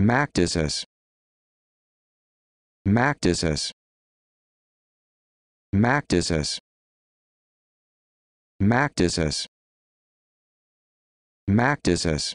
Mactuses. Mactuses. Mactuses. Mactuses. Mactuses.